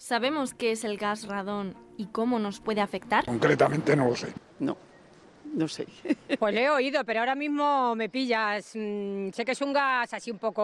¿Sabemos qué es el gas radón y cómo nos puede afectar? Concretamente no lo sé. No, no sé. Pues le he oído, pero ahora mismo me pillas. Mm, sé que es un gas así un poco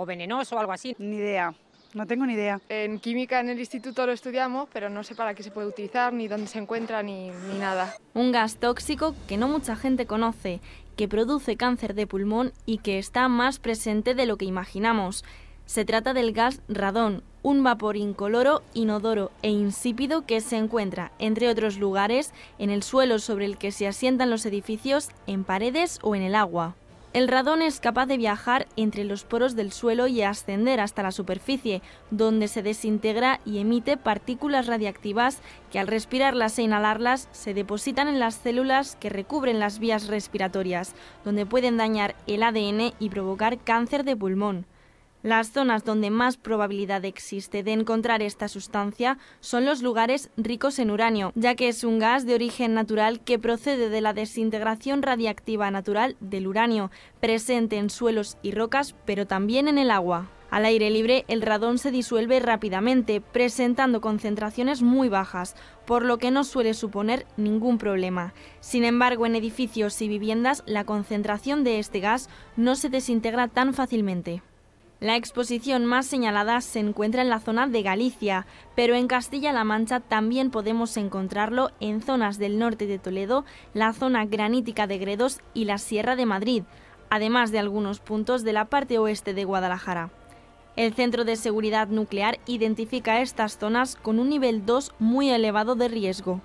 o venenoso o algo así. Ni idea. No tengo ni idea. En química en el instituto lo estudiamos, pero no sé para qué se puede utilizar, ni dónde se encuentra, ni, ni nada. Un gas tóxico que no mucha gente conoce, que produce cáncer de pulmón y que está más presente de lo que imaginamos. Se trata del gas radón, un vapor incoloro, inodoro e insípido que se encuentra, entre otros lugares, en el suelo sobre el que se asientan los edificios, en paredes o en el agua. El radón es capaz de viajar entre los poros del suelo y ascender hasta la superficie, donde se desintegra y emite partículas radiactivas que al respirarlas e inhalarlas se depositan en las células que recubren las vías respiratorias, donde pueden dañar el ADN y provocar cáncer de pulmón. Las zonas donde más probabilidad existe de encontrar esta sustancia son los lugares ricos en uranio, ya que es un gas de origen natural que procede de la desintegración radiactiva natural del uranio, presente en suelos y rocas, pero también en el agua. Al aire libre, el radón se disuelve rápidamente, presentando concentraciones muy bajas, por lo que no suele suponer ningún problema. Sin embargo, en edificios y viviendas, la concentración de este gas no se desintegra tan fácilmente. La exposición más señalada se encuentra en la zona de Galicia, pero en Castilla-La Mancha también podemos encontrarlo en zonas del norte de Toledo, la zona granítica de Gredos y la Sierra de Madrid, además de algunos puntos de la parte oeste de Guadalajara. El Centro de Seguridad Nuclear identifica estas zonas con un nivel 2 muy elevado de riesgo.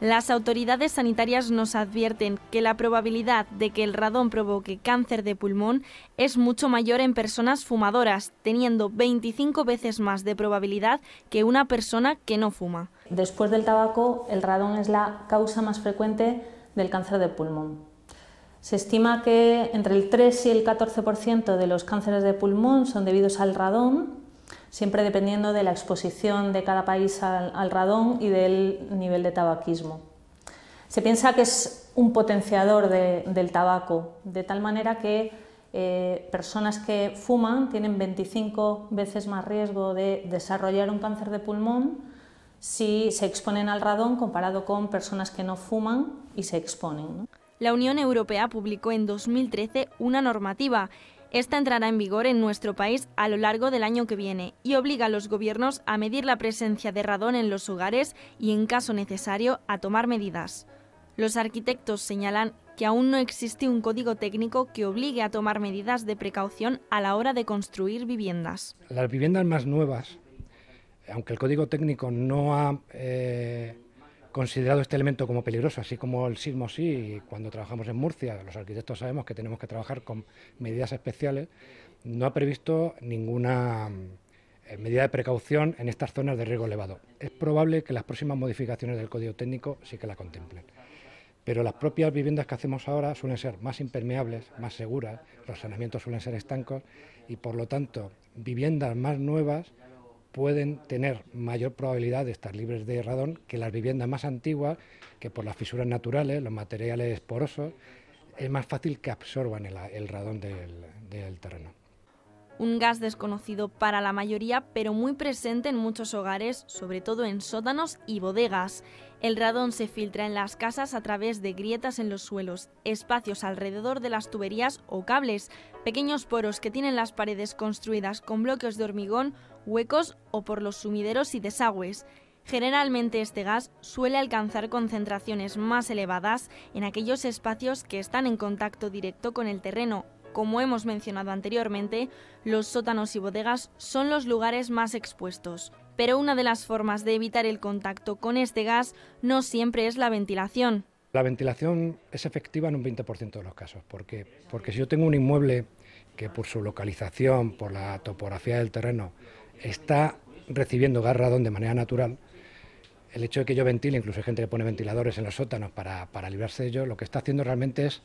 Las autoridades sanitarias nos advierten que la probabilidad de que el radón provoque cáncer de pulmón es mucho mayor en personas fumadoras, teniendo 25 veces más de probabilidad que una persona que no fuma. Después del tabaco, el radón es la causa más frecuente del cáncer de pulmón. Se estima que entre el 3 y el 14% de los cánceres de pulmón son debidos al radón siempre dependiendo de la exposición de cada país al, radón y del nivel de tabaquismo. Se piensa que es un potenciador del tabaco, de tal manera que eh, personas que fuman tienen 25 veces más riesgo de desarrollar un cáncer de pulmón si se exponen al radón comparado con personas que no fuman y se exponen. La Unión Europea publicó en 2013 una normativa esta entrará en vigor en nuestro país a lo largo del año que viene y obliga a los gobiernos a medir la presencia de radón en los hogares y, en caso necesario, a tomar medidas. Los arquitectos señalan que aún no existe un código técnico que obligue a tomar medidas de precaución a la hora de construir viviendas. Las viviendas más nuevas, aunque el código técnico no ha eh, considerado este elemento como peligroso, así como el sismo sí, cuando trabajamos en Murcia, los arquitectos sabemos que tenemos que trabajar con medidas especiales, no ha previsto ninguna eh, medida de precaución en estas zonas de riesgo elevado. Es probable que las próximas modificaciones del código técnico sí que la contemplen. Pero las propias viviendas que hacemos ahora suelen ser más impermeables, más seguras, los saneamientos suelen ser estancos y por lo tanto viviendas más nuevas pueden tener mayor probabilidad de estar libres de radón que las viviendas más antiguas, que por las fisuras naturales, los materiales porosos, es más fácil que absorban el, radón del terreno un gas desconocido para la mayoría, pero muy presente en muchos hogares, sobre todo en sótanos y bodegas. El radón se filtra en las casas a través de grietas en los suelos, espacios alrededor de las tuberías o cables, pequeños poros que tienen las paredes construidas con bloques de hormigón, huecos o por los sumideros y desagües. Generalmente este gas suele alcanzar concentraciones más elevadas en aquellos espacios que están en contacto directo con el terreno como hemos mencionado anteriormente, los sótanos y bodegas son los lugares más expuestos, pero una de las formas de evitar el contacto con este gas no siempre es la ventilación. La ventilación es efectiva en un 20% de los casos, porque porque si yo tengo un inmueble que por su localización, por la topografía del terreno, está recibiendo gas radón de manera natural, el hecho de que yo ventile, incluso hay gente que pone ventiladores en los sótanos para, para librarse de ello, lo que está haciendo realmente es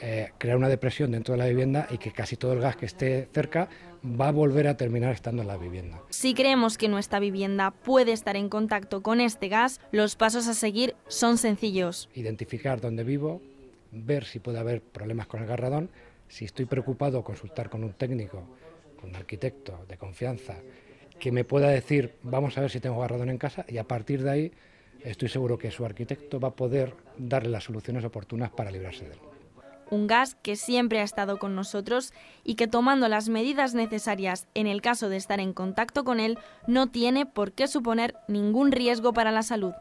eh, crear una depresión dentro de la vivienda y que casi todo el gas que esté cerca va a volver a terminar estando en la vivienda. Si creemos que nuestra vivienda puede estar en contacto con este gas, los pasos a seguir son sencillos. Identificar dónde vivo, ver si puede haber problemas con el garradón, si estoy preocupado consultar con un técnico, con un arquitecto de confianza, que me pueda decir, vamos a ver si tengo garradón en casa y a partir de ahí estoy seguro que su arquitecto va a poder darle las soluciones oportunas para librarse de él un gas que siempre ha estado con nosotros y que tomando las medidas necesarias en el caso de estar en contacto con él no tiene por qué suponer ningún riesgo para la salud.